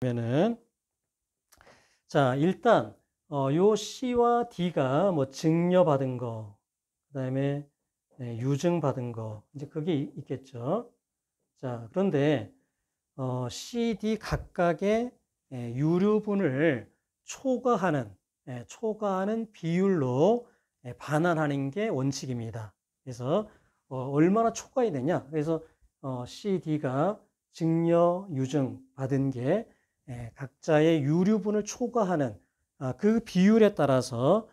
보면은 자 일단 어, 요 C와 D가 뭐 증여받은 거, 그다음에 네, 유증받은 거 이제 그게 있겠죠. 자 그런데 어, C, D 각각의 예, 유류분을 초과하는 예, 초과하는 비율로 예, 반환하는 게 원칙입니다. 그래서 어, 얼마나 초과해야 되냐? 그래서 어, C, D가 증여 유증 받은 게 예, 각자의 유류분을 초과하는 아, 그 비율에 따라서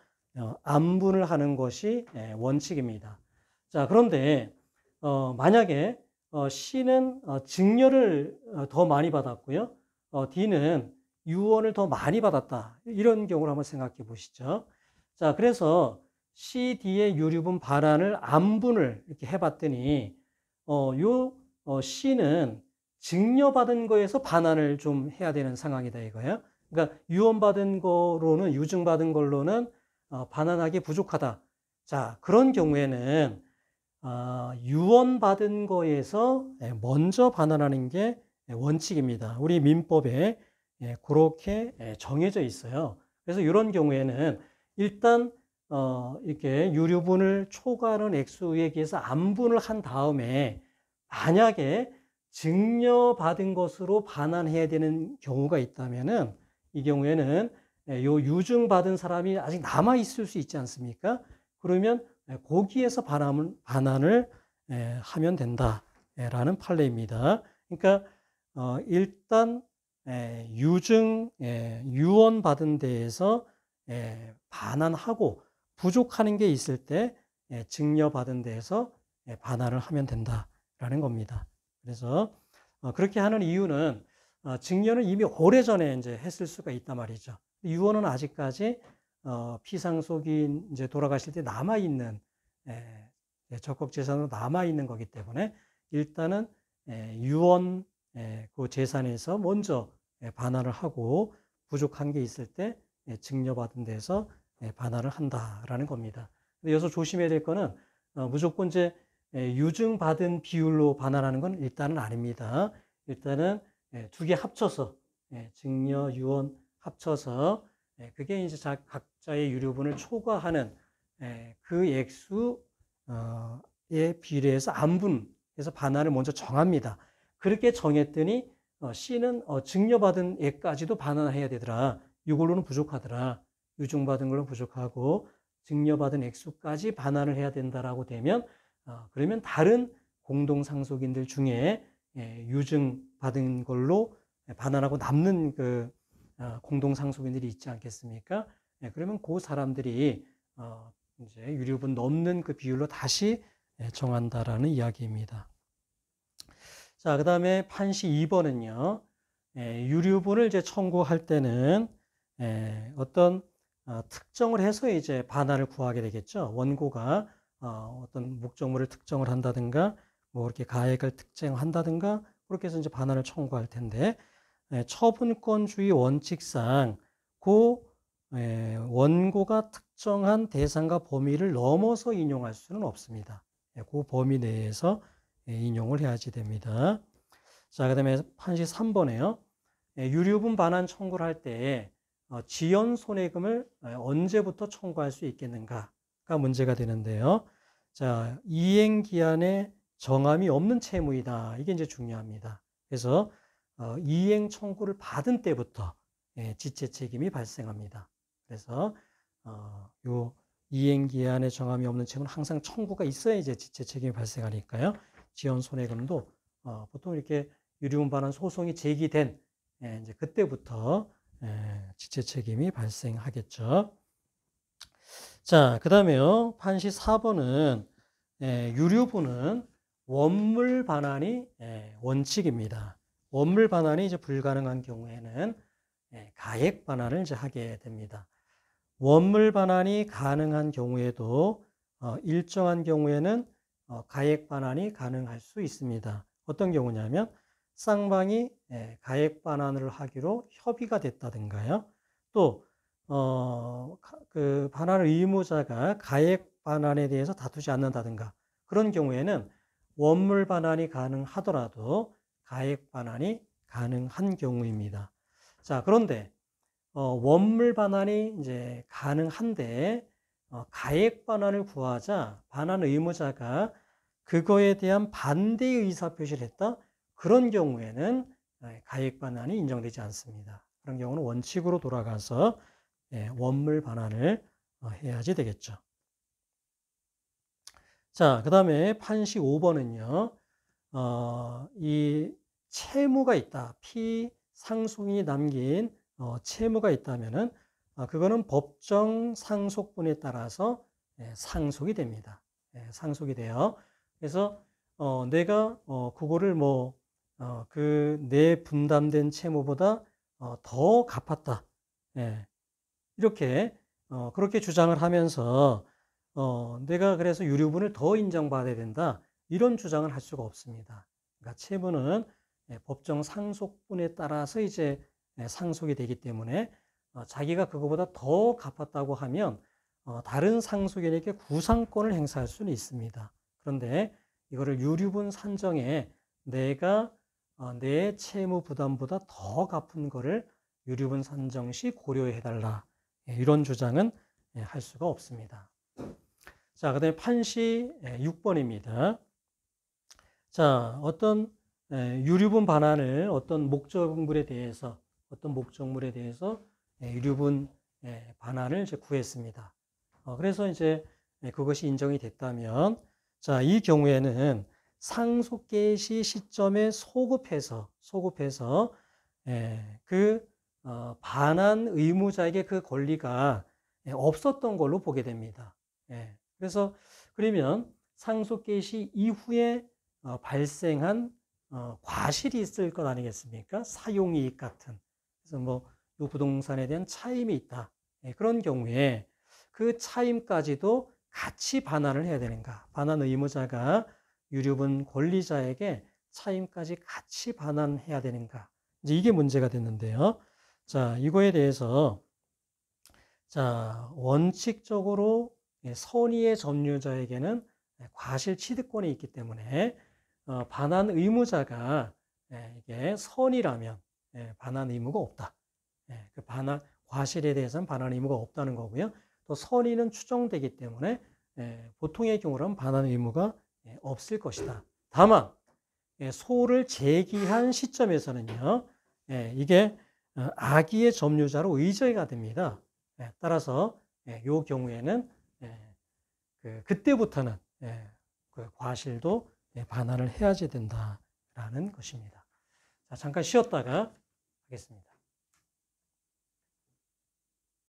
암분을 어, 하는 것이 예, 원칙입니다. 자, 그런데 어, 만약에 어, C는 증여를 더 많이 받았고요. D는 유언을 더 많이 받았다. 이런 경우를 한번 생각해 보시죠. 자, 그래서 C, D의 유류분 반환을 암분을 이렇게 해봤더니, 어, 요, 어, C는 증여받은 거에서 반환을 좀 해야 되는 상황이다 이거예요. 그러니까 유언받은 거로는 유증받은 걸로는 어, 반환하기 부족하다. 자 그런 경우에는 어, 유언받은 거에서 예, 먼저 반환하는 게 원칙입니다. 우리 민법에 예, 그렇게 예, 정해져 있어요. 그래서 이런 경우에는 일단 어, 이렇게 유류분을 초과하는 액수에 비해서 안분을 한 다음에 만약에 증여받은 것으로 반환해야 되는 경우가 있다면이 경우에는 예, 요 유증 받은 사람이 아직 남아 있을 수 있지 않습니까? 그러면 예, 거기에서 반환을, 반환을 예, 하면 된다라는 판례입니다. 그러니까 어, 일단 유증 유언 받은 데에서 반환하고 부족하는 게 있을 때 증여 받은 데에서 반환을 하면 된다라는 겁니다. 그래서 어, 그렇게 하는 이유는 어, 증여는 이미 오래전에 이제 했을 수가 있단 말이죠. 유언은 아직까지 어, 피상속인 이제 돌아가실 때 남아 있는 예, 예, 적극 재산으로 남아 있는 거기 때문에 일단은 예, 유언 그 재산에서 먼저 반환을 하고 부족한 게 있을 때 증여받은 데서 반환을 한다라는 겁니다. 여기서 조심해야 될 거는 무조건 이제 예, 유증받은 비율로 반환하는 건 일단은 아닙니다. 일단은 예, 두 개 합쳐서 예, 증여 유언 합쳐서 그게 이제 각자의 유료분을 초과하는 그 액수에 어, 비례해서 안분에서 반환을 먼저 정합니다. 그렇게 정했더니 어, C는 어, 증여받은 액까지도 반환해야 되더라. 이걸로는 부족하더라. 유증받은 걸로 부족하고 증여받은 액수까지 반환을 해야 된다라고 되면 어, 그러면 다른 공동상속인들 중에 예, 유증 받은 걸로 예, 반환하고 남는 그 어, 공동상속인들이 있지 않겠습니까? 예, 그러면 그 사람들이 어, 이제 유류분 넘는 그 비율로 다시 정한다라는 이야기입니다. 자, 그 다음에 판시 2번은요, 유류분을 이제 청구할 때는 어떤 특정을 해서 이제 반환을 구하게 되겠죠. 원고가 어, 떤 목적물을 특정을 한다든가 뭐 이렇게 가액을 특정한다든가 그렇게 해서 이제 반환을 청구할 텐데 예, 처분권주의 원칙상 고 예, 원고가 특정한 대상과 범위를 넘어서 인용할 수는 없습니다. 예, 그 범위 내에서 예, 인용을 해야지 됩니다. 자, 그 다음에 판시 3번에요. 유류분 반환 청구를 할때 어, 지연 손해금을 어, 언제부터 청구할 수 있겠는가가 문제가 되는데요. 자, 이행 기한에 정함이 없는 채무이다. 이게 이제 중요합니다. 그래서 어, 이행 청구를 받은 때부터 예, 지체 책임이 발생합니다. 그래서 어, 이행 기한에 정함이 없는 채무는 항상 청구가 있어야 이제 지체 책임이 발생하니까요. 지연 손해금도 어, 보통 이렇게 유리운반한 소송이 제기된 예, 이제 그때부터 예, 지체 책임이 발생하겠죠. 자, 그 다음에요. 판시 4번은 예, 유류분은 원물 반환이 예, 원칙입니다. 원물 반환이 이제 불가능한 경우에는 예, 가액 반환을 이제 하게 됩니다. 원물 반환이 가능한 경우에도 어, 일정한 경우에는 어, 가액 반환이 가능할 수 있습니다. 어떤 경우냐면 쌍방이 가액 반환을 하기로 협의가 됐다든가요. 또 어, 그 반환 의무자가 가액 반환에 대해서 다투지 않는다든가 그런 경우에는 원물 반환이 가능하더라도 가액 반환이 가능한 경우입니다. 자, 그런데 어, 원물 반환이 이제 가능한데 어, 가액 반환을 구하자 반환 의무자가 그거에 대한 반대의 의사 표시를 했다. 그런 경우에는 가액 반환이 인정되지 않습니다. 그런 경우는 원칙으로 돌아가서 예, 원물 반환을 어, 해야지 되겠죠. 자, 그 다음에 판시 5번은요, 어, 이 채무가 있다. 피상속이 남긴 어, 채무가 있다면은 어, 그거는 법정 상속분에 따라서 예, 상속이 됩니다. 예, 상속이 돼요. 그래서 어, 내가 어, 그거를 뭐 어, 그 내 분담된 채무보다 어, 더 갚았다. 예, 이렇게 어, 그렇게 주장을 하면서 어, 내가 그래서 유류분을 더 인정받아야 된다 이런 주장을 할 수가 없습니다. 그러니까 채무는 예, 법정 상속분에 따라서 이제 예, 상속이 되기 때문에 어, 자기가 그거보다 더 갚았다고 하면 어, 다른 상속인에게 구상권을 행사할 수는 있습니다. 그런데 이거를 유류분 산정에 내가 어, 내 채무 부담보다 더 갚은 거를 유류분 산정 시 고려해 달라. 예, 이런 주장은 예, 할 수가 없습니다. 자, 그 다음에 판시 6번입니다. 예, 자, 어떤 유류분 반환을 어떤 목적물에 대해서, 어떤 목적물에 대해서 유류분 반환을 이제 구했습니다. 어, 그래서 이제 그것이 인정이 됐다면, 자, 이 경우에는 상속개시 시점에 소급해서, 소급해서 그 어, 반환 의무자에게 그 권리가 예, 없었던 걸로 보게 됩니다. 예. 그래서 그러면 상속 개시 이후에 어, 발생한 어, 과실이 있을 것 아니겠습니까? 사용이익 같은. 그래서 뭐이 부동산에 대한 차임이 있다. 예, 그런 경우에 그 차임까지도 같이 반환을 해야 되는가? 반환 의무자가 유류분 권리자에게 차임까지 같이 반환해야 되는가? 이제 이게 문제가 됐는데요. 자, 이거에 대해서 자, 원칙적으로 예, 선의의 점유자에게는 예, 과실 취득권이 있기 때문에 어, 반환 의무자가 예, 이게 선이라면 예, 반환 의무가 없다. 예, 그 반환 과실에 대해서는 반환 의무가 없다는 거고요. 또 선의는 추정되기 때문에 예, 보통의 경우라면 반환 의무가 예, 없을 것이다. 다만 예, 소를 제기한 시점에서는요. 예, 이게 어, 아기의 점유자로 의제가 됩니다. 예, 따라서 이 예, 경우에는 예, 그 그때부터는 그 과실도 반환을 해야지 된다라는 것입니다. 잠깐 쉬었다가 하겠습니다.